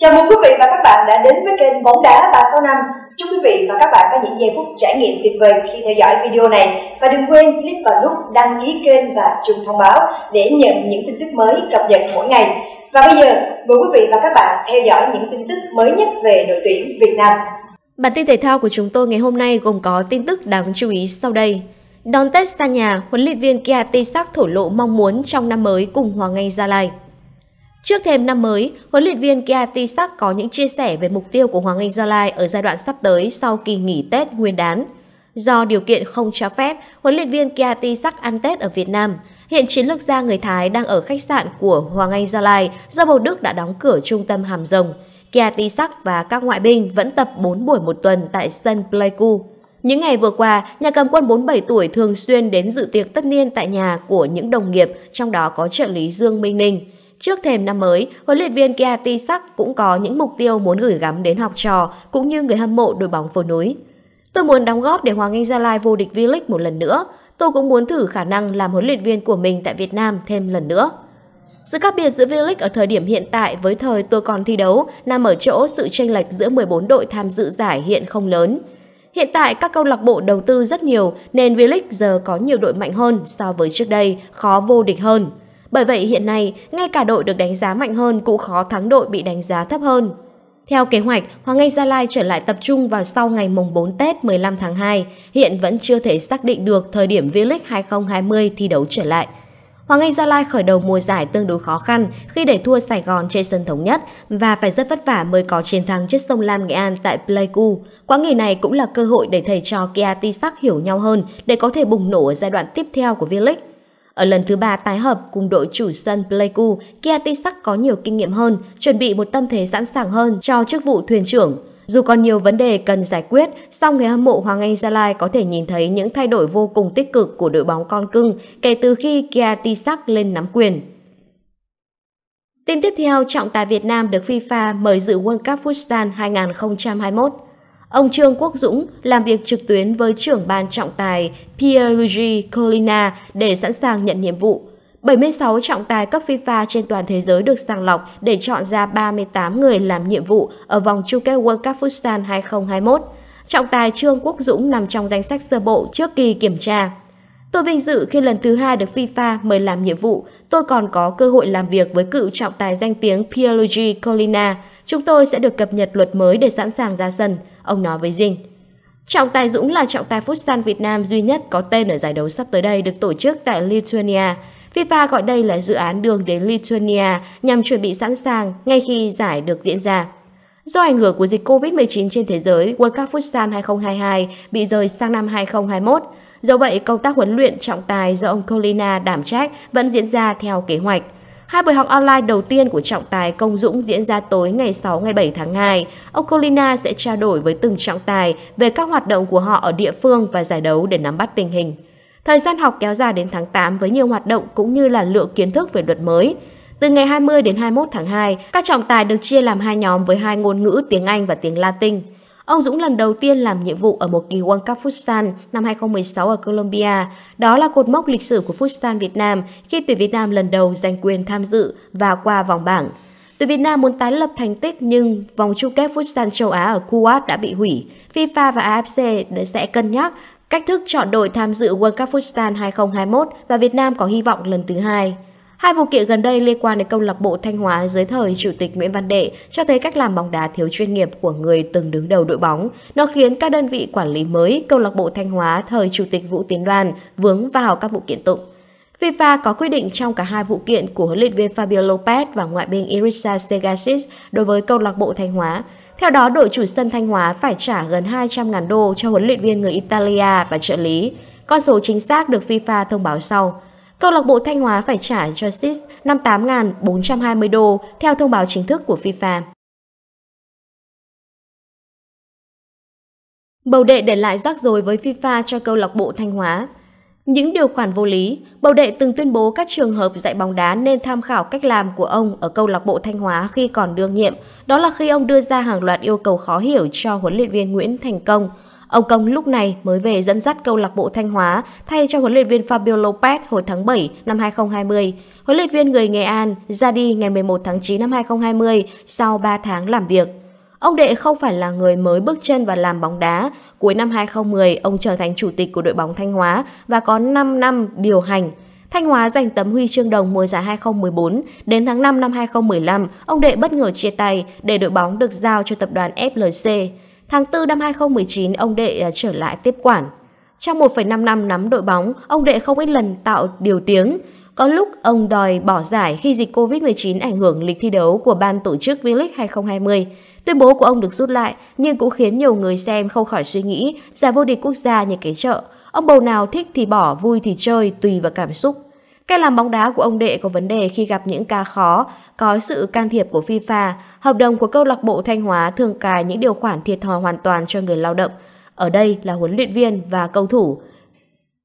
Chào mừng quý vị và các bạn đã đến với kênh Bóng Đá 365 Chúc quý vị và các bạn có những giây phút trải nghiệm tuyệt vời khi theo dõi video này Và đừng quên click vào nút đăng ký kênh và chuông thông báo để nhận những tin tức mới cập nhật mỗi ngày Và bây giờ, mời quý vị và các bạn theo dõi những tin tức mới nhất về đội tuyển Việt Nam Bản tin thể thao của chúng tôi ngày hôm nay gồm có tin tức đáng chú ý sau đây Đón Tết xa nhà, huấn luyện viên Kiatisak thổ lộ mong muốn trong năm mới cùng Hoàng Anh Gia Lai Trước thêm năm mới, huấn luyện viên Kiati Sắc có những chia sẻ về mục tiêu của Hoàng Anh Gia Lai ở giai đoạn sắp tới sau kỳ nghỉ Tết Nguyên đán. Do điều kiện không cho phép, huấn luyện viên Kiati Sắc ăn Tết ở Việt Nam. Hiện chiến lược gia người Thái đang ở khách sạn của Hoàng Anh Gia Lai do Bầu Đức đã đóng cửa trung tâm Hàm Rồng. Kiati Sắc và các ngoại binh vẫn tập 4 buổi một tuần tại sân Pleiku. Những ngày vừa qua, nhà cầm quân 47 tuổi thường xuyên đến dự tiệc tất niên tại nhà của những đồng nghiệp, trong đó có trợ lý Dương Minh Ninh. Trước thềm năm mới, huấn luyện viên Kiati Sắc cũng có những mục tiêu muốn gửi gắm đến học trò cũng như người hâm mộ đội bóng phố núi. Tôi muốn đóng góp để Hoàng Anh Gia Lai vô địch V-League một lần nữa. Tôi cũng muốn thử khả năng làm huấn luyện viên của mình tại Việt Nam thêm lần nữa. Sự khác biệt giữa V-League ở thời điểm hiện tại với thời tôi còn thi đấu nằm ở chỗ sự chênh lệch giữa 14 đội tham dự giải hiện không lớn. Hiện tại các câu lạc bộ đầu tư rất nhiều nên V-League giờ có nhiều đội mạnh hơn so với trước đây, khó vô địch hơn. Bởi vậy hiện nay, ngay cả đội được đánh giá mạnh hơn cũng khó thắng đội bị đánh giá thấp hơn. Theo kế hoạch, Hoàng Anh Gia Lai trở lại tập trung vào sau ngày mùng 4 Tết 15 tháng 2, hiện vẫn chưa thể xác định được thời điểm V-League 2020 thi đấu trở lại. Hoàng Anh Gia Lai khởi đầu mùa giải tương đối khó khăn khi để thua Sài Gòn trên sân thống nhất và phải rất vất vả mới có chiến thắng trước sông Lam Nghệ An tại Pleiku. Quãng nghỉ này cũng là cơ hội để thầy trò Kia ti Tisak hiểu nhau hơn để có thể bùng nổ ở giai đoạn tiếp theo của V-League. Ở lần thứ ba tái hợp cùng đội chủ sân Pleiku, Kiatisak có nhiều kinh nghiệm hơn, chuẩn bị một tâm thế sẵn sàng hơn cho chức vụ thuyền trưởng. Dù còn nhiều vấn đề cần giải quyết, song người hâm mộ Hoàng Anh Gia Lai có thể nhìn thấy những thay đổi vô cùng tích cực của đội bóng con cưng kể từ khi Kiatisak lên nắm quyền. Tin tiếp theo, trọng tài Việt Nam được FIFA mời dự World Cup Futsal 2021. Ông Trương Quốc Dũng làm việc trực tuyến với trưởng ban trọng tài Pierluigi Colina để sẵn sàng nhận nhiệm vụ. 76 trọng tài cấp FIFA trên toàn thế giới được sàng lọc để chọn ra 38 người làm nhiệm vụ ở vòng chung kết World Cup Futsal 2021. Trọng tài Trương Quốc Dũng nằm trong danh sách sơ bộ trước kỳ kiểm tra. Tôi vinh dự khi lần thứ hai được FIFA mời làm nhiệm vụ, tôi còn có cơ hội làm việc với cựu trọng tài danh tiếng Pierluigi Colina. Chúng tôi sẽ được cập nhật luật mới để sẵn sàng ra sân ông nói với Dinh. Trọng tài Dũng là trọng tài futsal Việt Nam duy nhất có tên ở giải đấu sắp tới đây được tổ chức tại Lithuania. FIFA gọi đây là dự án đường đến Lithuania nhằm chuẩn bị sẵn sàng ngay khi giải được diễn ra. Do ảnh hưởng của dịch COVID-19 trên thế giới, World Cup Futsal 2022 bị rời sang năm 2021. Do vậy, công tác huấn luyện trọng tài do ông Colina đảm trách vẫn diễn ra theo kế hoạch. Hai buổi học online đầu tiên của trọng tài Công Dũng diễn ra tối ngày 6 ngày 7 tháng 2. Ông Colina sẽ trao đổi với từng trọng tài về các hoạt động của họ ở địa phương và giải đấu để nắm bắt tình hình. Thời gian học kéo dài đến tháng 8 với nhiều hoạt động cũng như là lượng kiến thức về luật mới. Từ ngày 20 đến 21 tháng 2, các trọng tài được chia làm hai nhóm với hai ngôn ngữ tiếng Anh và tiếng Latin. Ông Dũng lần đầu tiên làm nhiệm vụ ở một kỳ World Cup Futsal năm 2016 ở Colombia. Đó là cột mốc lịch sử của Futsal Việt Nam khi tuyển Việt Nam lần đầu giành quyền tham dự và qua vòng bảng. Tuyển Việt Nam muốn tái lập thành tích nhưng vòng chung kết Futsal châu Á ở Kuwait đã bị hủy. FIFA và AFC sẽ cân nhắc cách thức chọn đội tham dự World Cup Futsal 2021 và Việt Nam có hy vọng lần thứ hai. Hai vụ kiện gần đây liên quan đến câu lạc bộ Thanh Hóa dưới thời Chủ tịch Nguyễn Văn Đệ cho thấy cách làm bóng đá thiếu chuyên nghiệp của người từng đứng đầu đội bóng. Nó khiến các đơn vị quản lý mới câu lạc bộ Thanh Hóa thời Chủ tịch Vũ Tiến Đoàn vướng vào các vụ kiện tụng. FIFA có quy định trong cả hai vụ kiện của huấn luyện viên Fabio Lopez và ngoại binh Irisa Segasis đối với câu lạc bộ Thanh Hóa. Theo đó, đội chủ sân Thanh Hóa phải trả gần 200.000 đô cho huấn luyện viên người Italia và trợ lý. Con số chính xác được FIFA thông báo sau. Câu lạc bộ Thanh Hóa phải trả cho Justice 58.420 đô theo thông báo chính thức của FIFA. Bầu đệ để lại rắc rối với FIFA cho câu lạc bộ Thanh Hóa. Những điều khoản vô lý, Bầu đệ từng tuyên bố các trường hợp dạy bóng đá nên tham khảo cách làm của ông ở câu lạc bộ Thanh Hóa khi còn đương nhiệm, đó là khi ông đưa ra hàng loạt yêu cầu khó hiểu cho huấn luyện viên Nguyễn Thành Công, Ông Công lúc này mới về dẫn dắt câu lạc bộ Thanh Hóa thay cho huấn luyện viên Fabio Lopez hồi tháng 7 năm 2020. Huấn luyện viên người Nghệ An ra đi ngày 11 tháng 9 năm 2020 sau 3 tháng làm việc. Ông Đệ không phải là người mới bước chân vào làm bóng đá. Cuối năm 2010, ông trở thành chủ tịch của đội bóng Thanh Hóa và có 5 năm điều hành. Thanh Hóa giành tấm huy chương đồng mùa giải 2014, đến tháng 5 năm 2015, ông Đệ bất ngờ chia tay để đội bóng được giao cho tập đoàn FLC. Tháng 4 năm 2019, ông Đệ ờ, trở lại tiếp quản. Trong 1,5 năm nắm đội bóng, ông Đệ không ít lần tạo điều tiếng. Có lúc ông đòi bỏ giải khi dịch COVID-19 ảnh hưởng lịch thi đấu của ban tổ chức V-League 2020. Tuyên bố của ông được rút lại nhưng cũng khiến nhiều người xem không khỏi suy nghĩ giải vô địch quốc gia như cái chợ. Ông bầu nào thích thì bỏ, vui thì chơi, tùy vào cảm xúc Cách làm bóng đá của ông Đệ có vấn đề khi gặp những ca khó, có sự can thiệp của FIFA, hợp đồng của câu lạc bộ Thanh Hóa thường cài những điều khoản thiệt thòi hoàn toàn cho người lao động. Ở đây là huấn luyện viên và cầu thủ.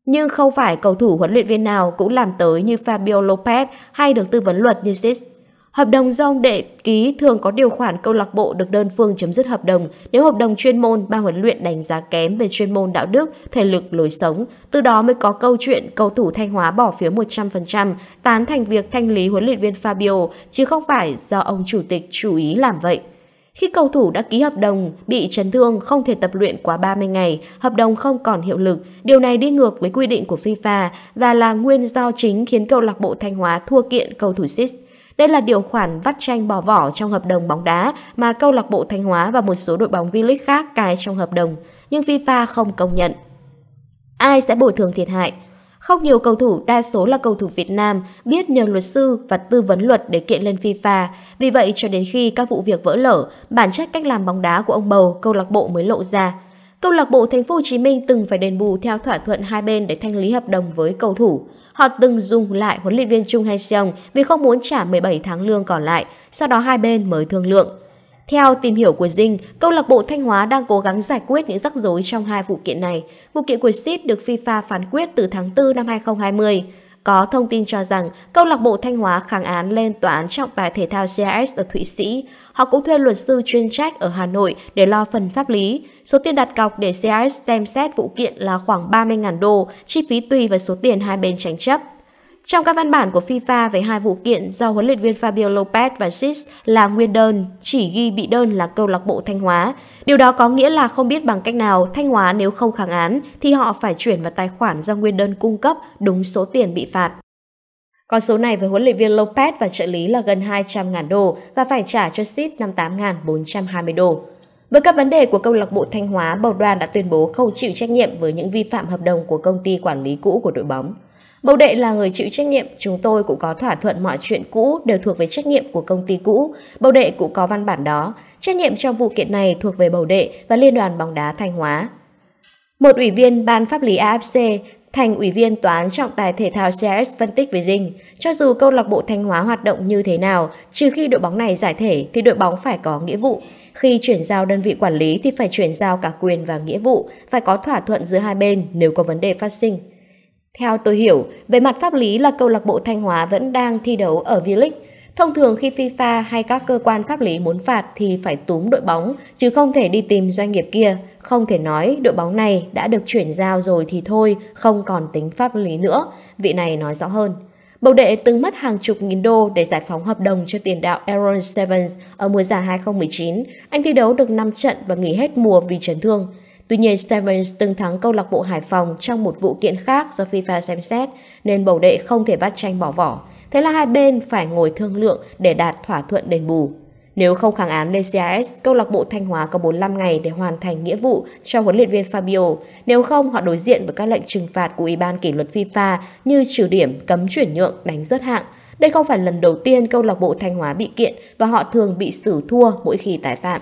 Nhưng không phải cầu thủ huấn luyện viên nào cũng làm tới như Fabio Lopez hay được tư vấn luật như Sis Hợp đồng do ông đệ ký thường có điều khoản câu lạc bộ được đơn phương chấm dứt hợp đồng nếu hợp đồng chuyên môn ban huấn luyện đánh giá kém về chuyên môn đạo đức, thể lực, lối sống. Từ đó mới có câu chuyện cầu thủ Thanh Hóa bỏ phiếu 100% tán thành việc thanh lý huấn luyện viên Fabio, chứ không phải do ông chủ tịch chủ ý làm vậy. Khi cầu thủ đã ký hợp đồng, bị chấn thương, không thể tập luyện quá 30 ngày, hợp đồng không còn hiệu lực. Điều này đi ngược với quy định của FIFA và là nguyên do chính khiến câu lạc bộ Thanh Hóa thua kiện cầu thủ Sis. Đây là điều khoản vắt tranh bỏ vỏ trong hợp đồng bóng đá mà câu lạc bộ Thanh Hóa và một số đội bóng V-League khác cài trong hợp đồng, nhưng FIFA không công nhận. Ai sẽ bồi thường thiệt hại? Không nhiều cầu thủ, đa số là cầu thủ Việt Nam, biết nhờ luật sư và tư vấn luật để kiện lên FIFA. Vì vậy, cho đến khi các vụ việc vỡ lở, bản chất cách làm bóng đá của ông Bầu, câu lạc bộ mới lộ ra – Câu lạc bộ Thành phố Hồ Chí Minh từng phải đền bù theo thỏa thuận hai bên để thanh lý hợp đồng với cầu thủ. Họ từng dùng lại huấn luyện viên Chung Hae Seong vì không muốn trả 17 tháng lương còn lại, sau đó hai bên mới thương lượng. Theo tìm hiểu của Dinh, câu lạc bộ Thanh Hóa đang cố gắng giải quyết những rắc rối trong hai vụ kiện này. Vụ kiện của SIP được FIFA phán quyết từ tháng 4 năm 2020. Có thông tin cho rằng câu lạc bộ Thanh Hóa kháng án lên tòa án trọng tài thể thao CAS ở Thụy Sĩ. Họ cũng thuê luật sư chuyên trách ở Hà Nội để lo phần pháp lý. Số tiền đặt cọc để CIS xem xét vụ kiện là khoảng 30.000 đô, chi phí tùy vào số tiền hai bên tranh chấp. Trong các văn bản của FIFA về hai vụ kiện do huấn luyện viên Fabio Lopez và Sis là nguyên đơn, chỉ ghi bị đơn là câu lạc bộ Thanh Hóa. Điều đó có nghĩa là không biết bằng cách nào Thanh Hóa nếu không kháng án thì họ phải chuyển vào tài khoản do nguyên đơn cung cấp đúng số tiền bị phạt. Con số này với huấn luyện viên Lopez và trợ lý là gần 200.000 đô và phải trả cho Sid 58.420 đô. Với các vấn đề của câu lạc bộ Thanh Hóa, bầu đoàn đã tuyên bố không chịu trách nhiệm với những vi phạm hợp đồng của công ty quản lý cũ của đội bóng. Bầu đệ là người chịu trách nhiệm, chúng tôi cũng có thỏa thuận mọi chuyện cũ đều thuộc về trách nhiệm của công ty cũ, bầu đệ cũng có văn bản đó. Trách nhiệm trong vụ kiện này thuộc về bầu đệ và Liên đoàn bóng đá Thanh Hóa. Một ủy viên ban pháp lý AFC Thành ủy viên toán trọng tài thể thao CRS phân tích với Dinh, cho dù câu lạc bộ Thanh Hóa hoạt động như thế nào, trừ khi đội bóng này giải thể thì đội bóng phải có nghĩa vụ. Khi chuyển giao đơn vị quản lý thì phải chuyển giao cả quyền và nghĩa vụ, phải có thỏa thuận giữa hai bên nếu có vấn đề phát sinh. Theo tôi hiểu, về mặt pháp lý là câu lạc bộ Thanh Hóa vẫn đang thi đấu ở V-League, Thông thường khi FIFA hay các cơ quan pháp lý muốn phạt thì phải túm đội bóng, chứ không thể đi tìm doanh nghiệp kia. Không thể nói đội bóng này đã được chuyển giao rồi thì thôi, không còn tính pháp lý nữa. Vị này nói rõ hơn. Bầu đệ từng mất hàng chục nghìn đô để giải phóng hợp đồng cho tiền đạo Aaron Stevens ở mùa giải 2019. Anh thi đấu được 5 trận và nghỉ hết mùa vì chấn thương. Tuy nhiên, Stevens từng thắng câu lạc bộ Hải Phòng trong một vụ kiện khác do FIFA xem xét, nên bầu đệ không thể vắt tranh bỏ vỏ. Thế là hai bên phải ngồi thương lượng để đạt thỏa thuận đền bù. Nếu không kháng án lên CIS, câu lạc bộ Thanh Hóa có 45 ngày để hoàn thành nghĩa vụ cho huấn luyện viên Fabio. Nếu không, họ đối diện với các lệnh trừng phạt của Ủy ban kỷ luật FIFA như trừ điểm, cấm chuyển nhượng, đánh rớt hạng. Đây không phải lần đầu tiên câu lạc bộ Thanh Hóa bị kiện và họ thường bị xử thua mỗi khi tái phạm.